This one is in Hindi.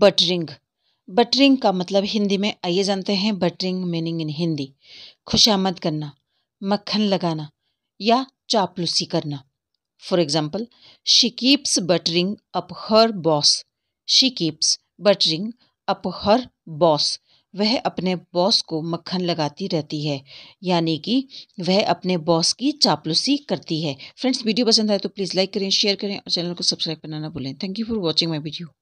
बटरिंग बटरिंग का मतलब हिंदी में आइए जानते हैं बटरिंग मीनिंग इन हिंदी खुशामद करना मक्खन लगाना या चापलूसी करना for example she keeps buttering up her boss she keeps buttering up her boss वह अपने बॉस को मक्खन लगाती रहती है यानी कि वह अपने बॉस की चापलूसी करती है फ्रेंड्स वीडियो पसंद आए तो प्लीज़ लाइक करें शेयर करें और चैनल को सब्सक्राइब करना ना भूलें thank you for watching my video